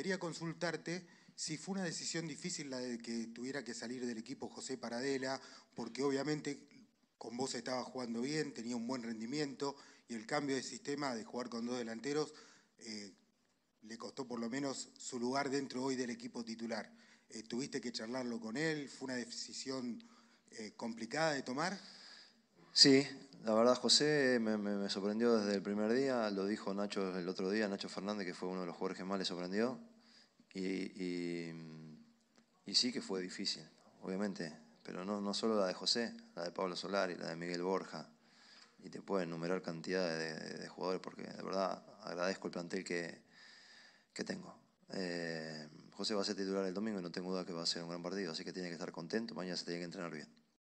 Quería consultarte si fue una decisión difícil la de que tuviera que salir del equipo José Paradela, porque obviamente con vos estaba jugando bien, tenía un buen rendimiento y el cambio de sistema de jugar con dos delanteros eh, le costó por lo menos su lugar dentro hoy del equipo titular. Eh, ¿Tuviste que charlarlo con él? ¿Fue una decisión eh, complicada de tomar? Sí, la verdad José me, sorprendió desde el primer día, lo dijo Nacho el otro día, Nacho Fernández, que fue uno de los jugadores que más le sorprendió. Y, sí que fue difícil, obviamente, pero no, solo la de José, la de Pablo Solari, la de Miguel Borja, y te puedo enumerar cantidad de, jugadores, porque de verdad agradezco el plantel que, que tengo. Eh, José va a ser titular el domingo y no tengo duda que va a ser un gran partido, así que tiene que estar contento, mañana se tiene que entrenar bien.